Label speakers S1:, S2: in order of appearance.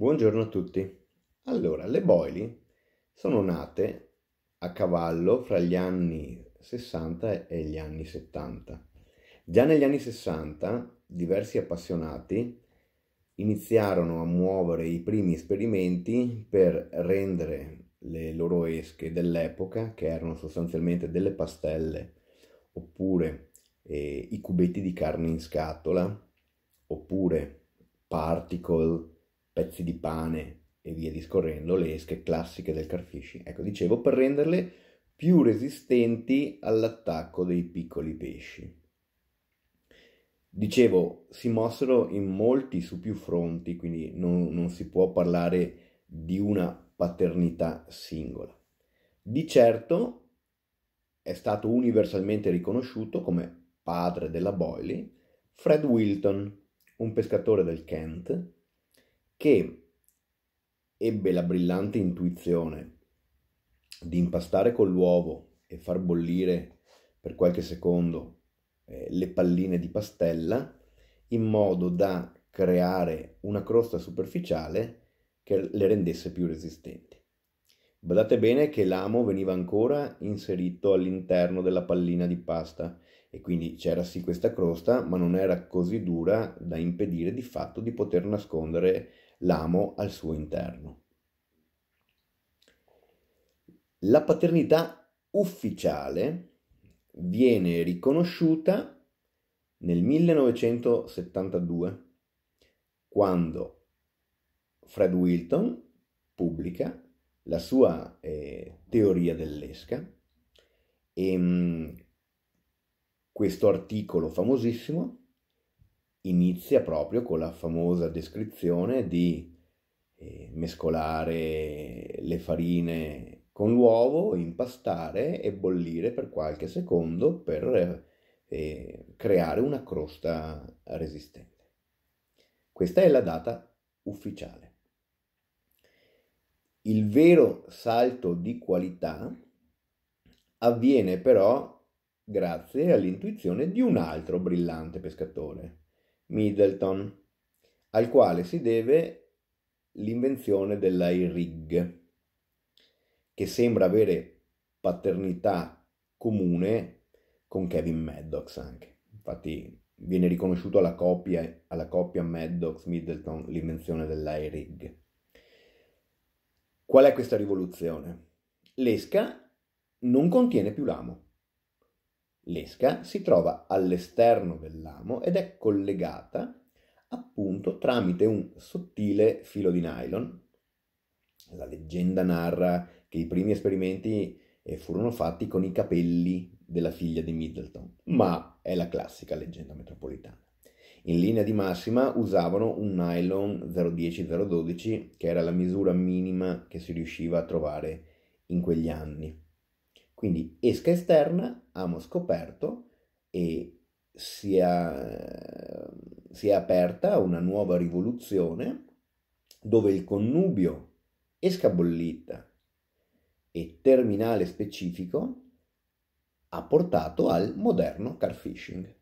S1: Buongiorno a tutti.
S2: Allora, le Boily
S1: sono nate a cavallo fra gli anni 60 e gli anni 70. Già negli anni 60 diversi appassionati iniziarono a muovere i primi esperimenti per rendere le loro esche dell'epoca, che erano sostanzialmente delle pastelle oppure eh, i cubetti di carne in scatola, oppure particle, pezzi di pane e via discorrendo, le esche classiche del carfishing. Ecco, dicevo, per renderle più resistenti all'attacco dei piccoli pesci. Dicevo, si mossero in molti su più fronti, quindi non, non si può parlare di una paternità singola. Di certo è stato universalmente riconosciuto come padre della Boily Fred Wilton, un pescatore del Kent che ebbe la brillante intuizione di impastare con l'uovo e far bollire per qualche secondo eh, le palline di pastella in modo da creare una crosta superficiale che le rendesse più resistenti. Badate bene che l'amo veniva ancora inserito all'interno della pallina di pasta e quindi c'era sì questa crosta, ma non era così dura da impedire di fatto di poter nascondere l'amo al suo interno. La paternità ufficiale viene riconosciuta nel 1972, quando Fred Wilton pubblica la sua eh, teoria dell'esca e ehm, questo articolo famosissimo inizia proprio con la famosa descrizione di eh, mescolare le farine con l'uovo, impastare e bollire per qualche secondo per eh, creare una crosta resistente. Questa è la data ufficiale. Il vero salto di qualità avviene però grazie all'intuizione di un altro brillante pescatore, Middleton, al quale si deve l'invenzione della che sembra avere paternità comune con Kevin Maddox anche. Infatti viene riconosciuto alla coppia, alla coppia Maddox-Middleton l'invenzione delli Qual è questa rivoluzione? L'esca non contiene più l'amo. L'esca si trova all'esterno dell'amo ed è collegata appunto tramite un sottile filo di nylon. La leggenda narra che i primi esperimenti eh, furono fatti con i capelli della figlia di Middleton, ma è la classica leggenda metropolitana. In linea di massima usavano un nylon 010-012 che era la misura minima che si riusciva a trovare in quegli anni. Quindi esca esterna, amo scoperto e si è, si è aperta una nuova rivoluzione dove il connubio esca bollita e terminale specifico ha portato al moderno car fishing.